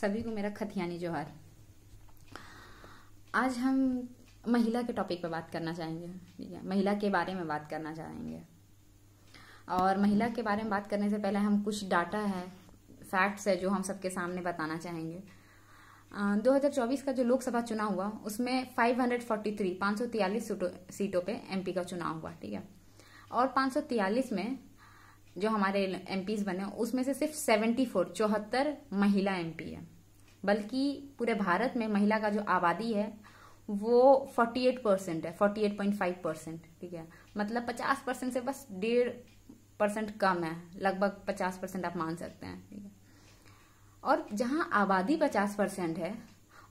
सभी को मेरा खतियानी जोहार आज हम महिला के टॉपिक पर बात करना चाहेंगे ठीक है महिला के बारे में बात करना चाहेंगे और महिला के बारे में बात करने से पहले हम कुछ डाटा है फैक्ट्स है जो हम सबके सामने बताना चाहेंगे 2024 का जो लोकसभा चुनाव हुआ उसमें 543 543 सीटों पे एमपी का चुनाव हुआ ठीक है और 543 में जो हमारे एम बने उसमें से सिर्फ सेवेंटी फोर चौहत्तर महिला एम पी है बल्कि पूरे भारत में महिला का जो आबादी है वो 48 परसेंट है 48.5 परसेंट ठीक है मतलब 50 परसेंट से बस डेढ़ परसेंट कम है लगभग 50 परसेंट आप मान सकते हैं ठीक है और जहां आबादी 50 परसेंट है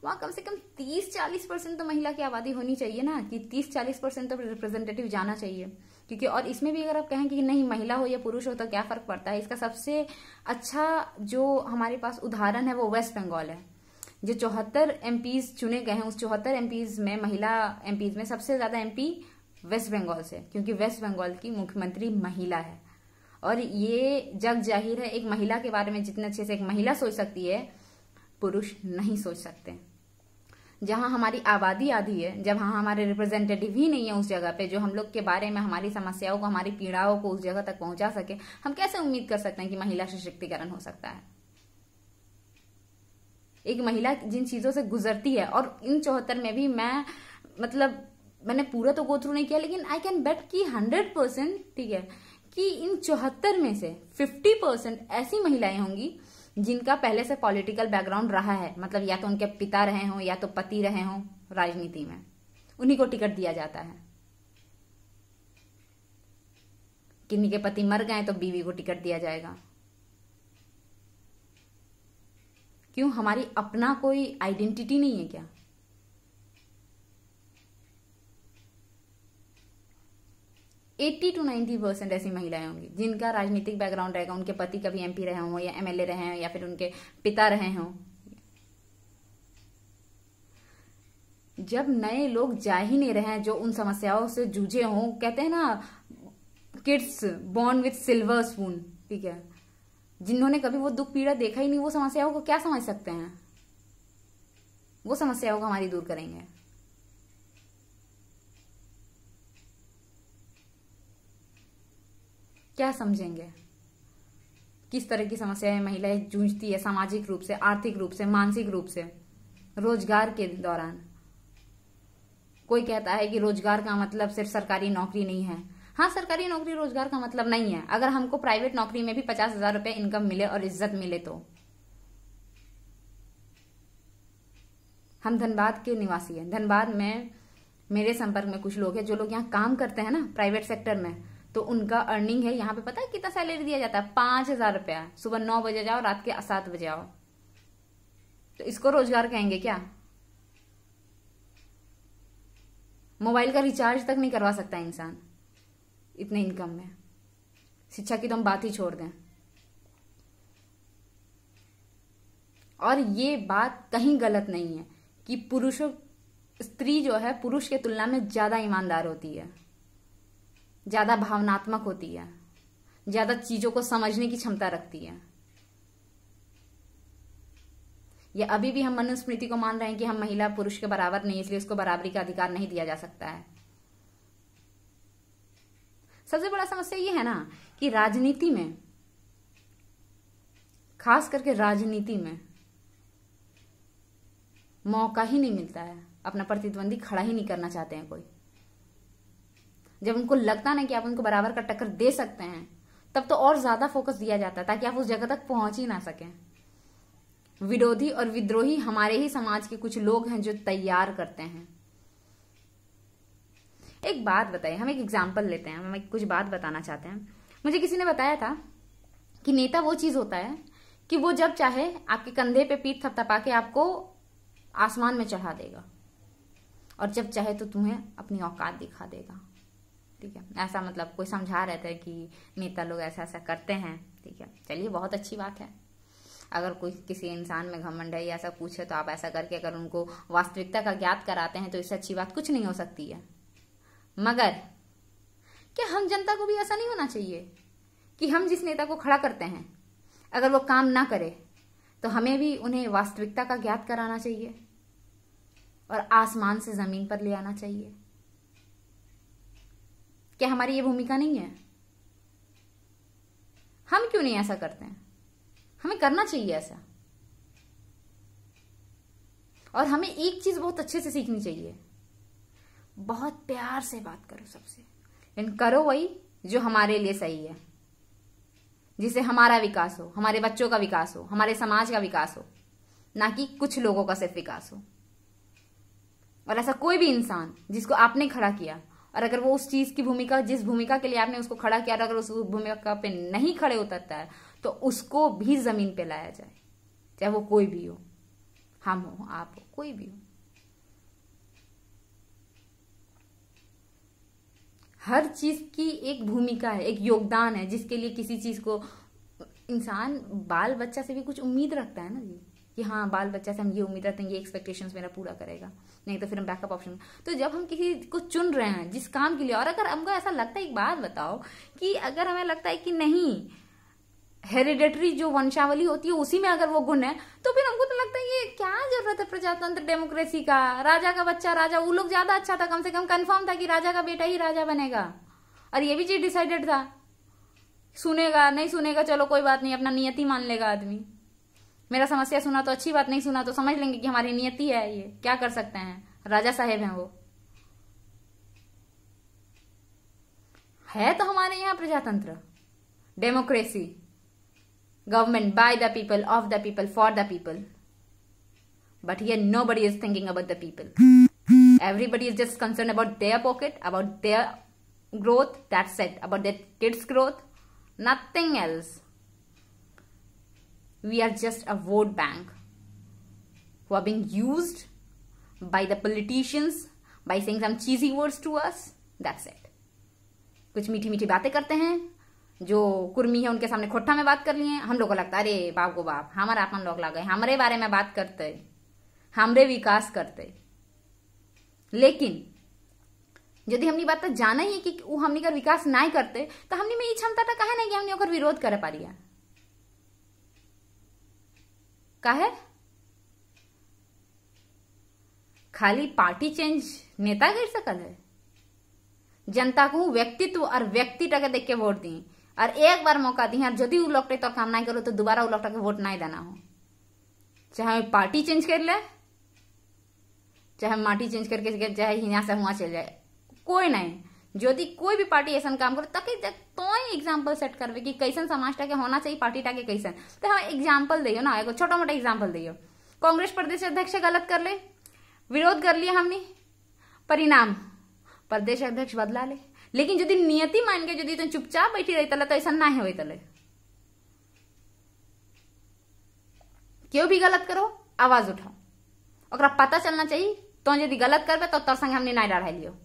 वहां कम से कम 30-40 परसेंट तो महिला की आबादी होनी चाहिए ना कि 30-40 परसेंट तो रिप्रेजेंटेटिव जाना चाहिए क्योंकि और इसमें भी अगर आप कहें कि नहीं महिला हो या पुरुष हो तो क्या फर्क पड़ता है इसका सबसे अच्छा जो हमारे पास उदाहरण है वो वेस्ट बंगाल है जो चौहत्तर एमपीज चुने गए हैं उस चौहत्तर एमपीज में महिला एमपीज में सबसे ज्यादा एमपी वेस्ट बंगाल से क्योंकि वेस्ट बंगाल की मुख्यमंत्री महिला है और ये जग जाहिर है एक महिला के बारे में जितने अच्छे से एक महिला सोच सकती है पुरुष नहीं सोच सकते जहाँ हमारी आबादी आधी है जब हाँ हमारे रिप्रेजेंटेटिव ही नहीं है उस जगह पे जो हम लोग के बारे में हमारी समस्याओं को हमारी पीड़ाओं को उस जगह तक पहुंचा सके हम कैसे उम्मीद कर सकते हैं कि महिला सशक्तिकरण हो सकता है एक महिला जिन चीजों से गुजरती है और इन चौहत्तर में भी मैं मतलब मैंने पूरा तो गो थ्रू नहीं किया लेकिन आई कैन बेट की हंड्रेड परसेंट ठीक है कि इन चौहत्तर में से फिफ्टी परसेंट ऐसी महिलाएं होंगी जिनका पहले से पॉलिटिकल बैकग्राउंड रहा है मतलब या तो उनके पिता रहे हों या तो पति रहे हों राजनीति में उन्हीं को टिकट दिया जाता है किन्हीं के पति मर गए तो बीवी को टिकट दिया जाएगा क्यों हमारी अपना कोई आइडेंटिटी नहीं है क्या एट्टी टू नाइन्टी परसेंट ऐसी महिलाएं होंगी जिनका राजनीतिक बैकग्राउंड रहेगा उनके पति कभी एमपी रहे हों या एमएलए रहे हों या फिर उनके पिता रहे हों जब नए लोग जा ही नहीं रहे हैं जो उन समस्याओं से जूझे हों कहते हैं ना kids born with silver spoon ठीक है जिन्होंने कभी वो दुख पीड़ा देखा ही नहीं वो समस्याओं को क्या समझ सकते हैं वो समस्याओं को हमारी दूर करेंगे क्या समझेंगे किस तरह की समस्याएं महिलाएं जूझती है सामाजिक रूप से आर्थिक रूप से मानसिक रूप से रोजगार के दौरान कोई कहता है कि रोजगार का मतलब सिर्फ सरकारी नौकरी नहीं है हाँ सरकारी नौकरी रोजगार का मतलब नहीं है अगर हमको प्राइवेट नौकरी में भी पचास हजार रुपये इनकम मिले और इज्जत मिले तो हम धनबाद के निवासी हैं धनबाद में मेरे संपर्क में कुछ लोग हैं जो लोग यहाँ काम करते हैं ना प्राइवेट सेक्टर में तो उनका अर्निंग है यहाँ पे पता है कितना सैलरी दिया जाता है पांच हजार रुपया सुबह नौ बजे जाओ रात के सात बजे आओ तो इसको रोजगार कहेंगे क्या मोबाइल का रिचार्ज तक नहीं करवा सकता इंसान इतने इनकम में शिक्षा की तो हम बात ही छोड़ दें और ये बात कहीं गलत नहीं है कि पुरुषों स्त्री जो है पुरुष के तुलना में ज्यादा ईमानदार होती है ज़्यादा भावनात्मक होती है ज़्यादा चीज़ों को समझने की क्षमता रखती है या अभी भी हम मनुस्मृति को मान रहे हैं कि हम महिला पुरुष के बराबर नहीं इसलिए उसको बराबरी का अधिकार नहीं दिया जा सकता है सबसे बड़ा समस्या ये है ना कि राजनीति में खास करके राजनीति में मौका ही नहीं मिलता है अपना प्रतिद्वंदी खड़ा ही नहीं करना चाहते हैं कोई जब उनको लगता ना कि आप उनको बराबर का टक्कर दे सकते हैं तब तो और ज्यादा फोकस दिया जाता है ताकि आप उस जगह तक पहुंच ही ना सकें विरोधी और विद्रोही हमारे ही समाज के कुछ लोग हैं जो तैयार करते हैं एक बात बताइए हम एक एग्जाम्पल लेते हैं हम एक कुछ बात बताना चाहते हैं मुझे किसी ने बताया था कि नेता वो चीज होता है कि वो जब चाहे आपके कंधे पे पीठ थपथपा के आपको आसमान में चढ़ा देगा और जब चाहे तो तुम्हें अपनी औकात दिखा देगा ठीक है ऐसा मतलब कोई समझा रहता है कि नेता लोग ऐसा ऐसा करते हैं ठीक है चलिए बहुत अच्छी बात है अगर कोई किसी इंसान में घमंड है या ऐसा पूछे तो आप ऐसा करके अगर उनको वास्तविकता का ज्ञात कराते हैं तो इससे अच्छी बात कुछ नहीं हो सकती है मगर क्या हम जनता को भी ऐसा नहीं होना चाहिए कि हम जिस नेता को खड़ा करते हैं अगर वो काम ना करे तो हमें भी उन्हें वास्तविकता का ज्ञात कराना चाहिए और आसमान से जमीन पर ले आना चाहिए क्या हमारी ये भूमिका नहीं है हम क्यों नहीं ऐसा करते हैं हमें करना चाहिए ऐसा और हमें एक चीज बहुत अच्छे से सीखनी चाहिए बहुत प्यार से बात करो सबसे लेकिन करो वही जो हमारे लिए सही है जिसे हमारा विकास हो हमारे बच्चों का विकास हो हमारे समाज का विकास हो ना कि कुछ लोगों का सिर्फ विकास हो और ऐसा कोई भी इंसान जिसको आपने खड़ा किया और अगर वो उस चीज की भूमिका जिस भूमिका के लिए आपने उसको खड़ा किया अगर उस भूमिका पे नहीं खड़े उतरता है तो उसको भी जमीन पे लाया जाए चाहे वो कोई भी हो हम हो आप हो कोई भी हो हर चीज की एक भूमिका है एक योगदान है जिसके लिए किसी चीज को इंसान बाल बच्चा से भी कुछ उम्मीद रखता है ना जी कि हाँ बाल बच्चा से हम ये उम्मीद रहते हैं ये एक्सपेक्टेशंस मेरा पूरा करेगा नहीं तो फिर हम बैकअप ऑप्शन तो जब हम किसी को चुन रहे हैं जिस काम के लिए और अगर हमको ऐसा लगता है एक बात बताओ कि अगर हमें लगता है कि नहीं हेरिडेटरी जो वंशावली होती है उसी में अगर वो गुण है तो फिर हमको तो लगता है ये क्या जरूरत है प्रजातंत्र डेमोक्रेसी का राजा का बच्चा राजा वो लोग ज्यादा अच्छा था कम से कम कंफर्म था कि राजा का बेटा ही राजा बनेगा और ये भी चीज डिसाइडेड था सुनेगा नहीं सुनेगा चलो कोई बात नहीं अपना नियति मान लेगा आदमी मेरा समस्या सुना तो अच्छी बात नहीं सुना तो समझ लेंगे कि हमारी नियति है ये क्या कर सकते हैं राजा साहेब हैं वो है तो हमारे यहाँ प्रजातंत्र democracy government by the people of the people for the people but here nobody is thinking about the people everybody is just concern about their pocket about their growth that set about their kids growth nothing else we are just a vote bank who are being used by the politicians by saying some cheesy words to us that's it कुछ मीठी मीठी बातें करते हैं जो कुर्मी है उनके सामने खोटा में बात कर लिए हम लोग को लगता है अरे बाप गो बाप हमारा अपन लोग लग हमारे बारे में बात करते हमारे विकास करते लेकिन यदि हमने बात तो जाना ही कि वो हमने कर विकास ना करते तो हमने में ये क्षमता कहे नहीं कि हमने विरोध कर पा रही है है खाली पार्टी चेंज नेता कर सकल है जनता को व्यक्तित्व और व्यक्ति टके देख के वोट दी और एक बार मौका दी और यदि वो लौटे तो काम ना करो तो दोबारा वो लौटा के वोट ना देना हो चाहे पार्टी चेंज कर ले चाहे माटी चेंज करके चाहे यहां से वहां चल जाए कोई नहीं यदि कोई भी पार्टी ऐसा काम करे तक तो एग्जाम्पल सेट करबे कि कैसन समाज टाके होना चाहिए पार्टी टाके कैसन तो हम एग्जाम्पल दियो ना एगो छोटा मोटा एग्जाम्पल दियो कांग्रेस प्रदेश अध्यक्ष गलत कर ले विरोध कर लिए हमने परिणाम प्रदेश अध्यक्ष बदला ले लेकिन यदि नियति मान के यदि तुम तो चुपचाप बैठी रही तो ऐसा ना हो क्यों भी गलत करो आवाज उठाओ पता चलना चाहिए तो यदि गलत करबे तो तोर संगे हमने ना डरा लियो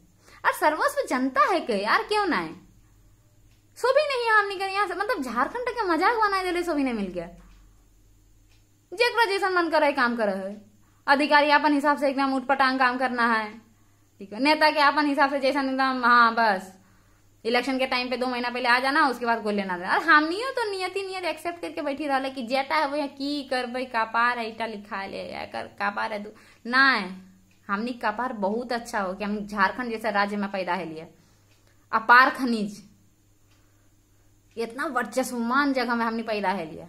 और सर्वस्व जनता है के यार क्यों ना है सो भी नहीं हमने कर यहाँ मतलब झारखंड के मजाक बना दे सो भी नहीं मिल गया जेक जैसा मन कर काम कर रहे अधिकारी अपन हिसाब से एकदम उठपटांग काम करना है ठीक है नेता के अपन हिसाब से जैसा एकदम हाँ बस इलेक्शन के टाइम पे दो महीना पहले आ जाना उसके बाद गोल लेना और हमनियो तो नियति नियत एक्सेप्ट करके बैठी रहा कि जेटा है वो की करबे कापा है इटा लिखा ले कर कापा है ना है हमने कपार बहुत अच्छा हो कि हम झारखंड जैसे राज्य में पैदा है लिए अपार खनिज इतना वर्चस्वमान जगह में हमने पैदा है लिए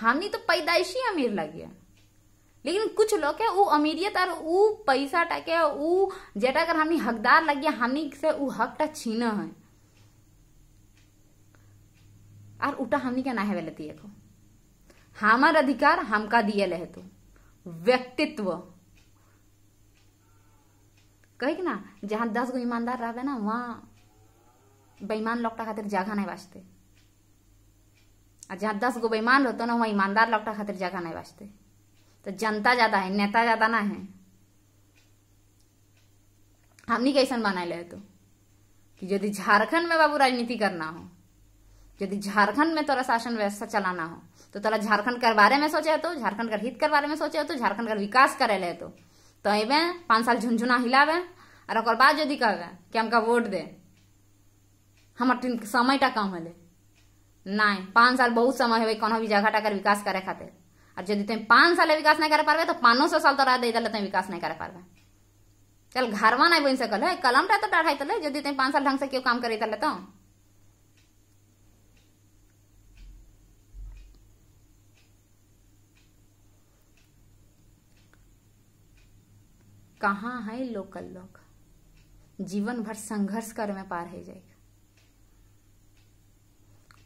हमने तो पैदाइशी अमीर है लेकिन कुछ लोग है वो अमीरियत और वो पैसा टके वो जेटा कर हमने हकदार लगिया हमने से वो हक टा छीना है और उठा हमने क्या ना है वेलती को तो। हमार अधिकार हमका दिया है तो व्यक्तित्व कहे कि ना जहाँ दस गो ईमानदार रहबे ना वहाँ बेईमान लौटा खातिर जगह नहीं बाजते जहाँ दस गो बेईमान रहते ना वहाँ ईमानदार लौटा खातिर जगह नहीं बाजते तो जनता ज्यादा है नेता ज्यादा ना है नहीं कैसन बनाए तो कि यदि झारखंड में बाबू राजनीति करना हो यदि झारखंड में तोरा शासन व्यवस्था चलाना हो तो तोरा झारखंड के बारे में सोचे तो झारखंड का हित के बारे में सोचे तो झारखंड का विकास करे ले तो तो अबे पाँच साल झुनझुना हिलाबे और और बाद यदि कहबे कि हमका वोट दे हमारे समय टा कम हले नहीं पाँच साल बहुत समय है को भी जगह टाकर विकास करे खातिर और यदि तुम पाँच साल विकास नहीं कर पारबे तो पाँचों सौ साल तोरा दे तुम विकास नहीं कर पार्बे चल घरवा नहीं बन सकल है कलम टा तो डाढ़ाई तो यदि तुम पाँच साल ढंग से क्यों काम करे तो कहाँ है लोकल लोग जीवन भर संघर्ष कर में पार है जाएगा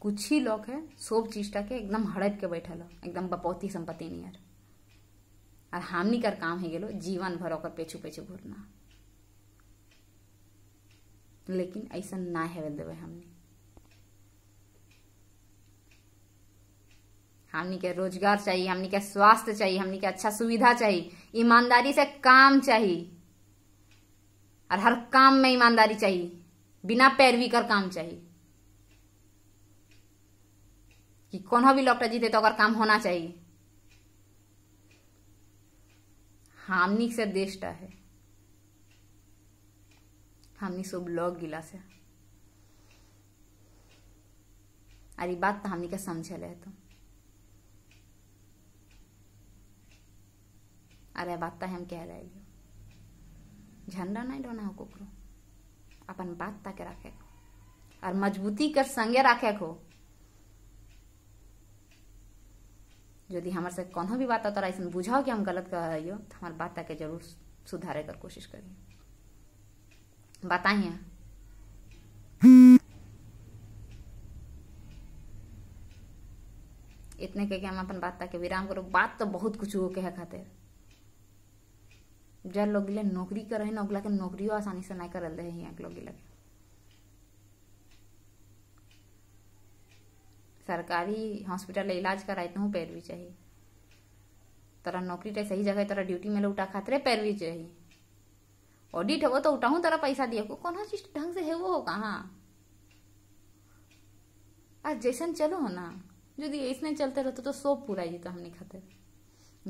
कुछ ही लोग है सोब चीज के एकदम हड़प के बैठल हो एकदम बपौती संपत्ति नियर और हमनी कर काम है गेलो जीवन भर ओकर पेछू पेछू घूरना लेकिन ऐसा ना हेवे देवे तो हमने हमनी के रोजगार चाहिए हमने के स्वास्थ्य चाहिए हमने के अच्छा सुविधा चाहिए ईमानदारी से काम चाहिए और हर काम में ईमानदारी चाहिए बिना पैरवी कर काम चाहिए कि कौन भी लॉकटा जीते तो काम होना चाहिए हमनिक से देश टा है हमनी सब लोग गिला से अरे बात तो हमने का समझल है तुम तो। अरे बात तो हम कह रहे ಇದ್ವಿ झंडा नहीं डोना हो कुकरो अपन बात तक रखे को और मजबूती कर संगे रखे को यदि हमारे से कोनो भी बात तोरा ऐसा बुझाओ कि हम गलत कह रही हो तो हमारे बात तक जरूर सुधारे कर कोशिश करिए बताइए इतने कह के हम अपन बात तक विराम करो बात तो बहुत कुछ हो के है खातिर जर लोग ले नौकरी करे हैं ओकरा के नौकरियो आसानी से नहीं कर रहे यहाँ के लोग सरकारी हॉस्पिटल इलाज कराते तो पैरवी चाहिए तरह नौकरी तो सही जगह तरह ड्यूटी में उठा खाते पैरवी चाहिए ऑडिट हो तो उठाऊ तरह पैसा दिए को कौन हाँ चीज ढंग से है वो कहाँ आज जैसन चलो हो ना यदि ऐसने चलते रहते तो सो पूरा जीता हमने खाते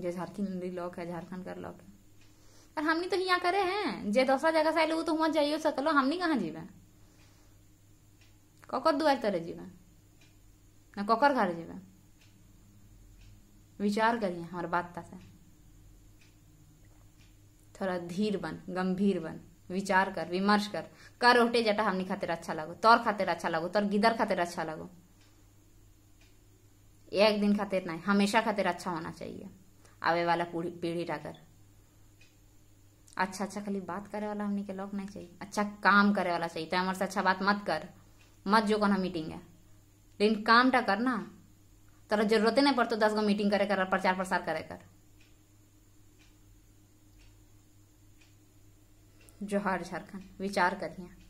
जो झारखंड लॉक है झारखंड का लॉक है और हमनी तो यहाँ करे हैं जे दूसरा जगह से आए तो हुआ जाइयो सकलो हमनी कहाँ जीवे ककर दुआर तरह जीवे ना ककर घर जीवे विचार करिए हमारे बात से थोड़ा धीर बन गंभीर बन विचार कर विमर्श कर कर उठे जटा हमनी खातिर अच्छा लगो तोर खातिर अच्छा लगो तोर गिदर खातिर अच्छा लगो एक दिन खातिर नहीं हमेशा खातिर अच्छा होना चाहिए आवे वाला पीढ़ी टाकर अच्छा अच्छा खाली बात करे वाला हमने के लोग नहीं चाहिए अच्छा काम करे वाला चाहिए तो हमारे से अच्छा बात मत कर मत जो कौन मीटिंग है लेकिन काम टा कर ना तेरा जरूरत नहीं पड़तो दस गो मीटिंग करे कर प्रचार प्रसार करे कर जोहार झारखंड विचार करिए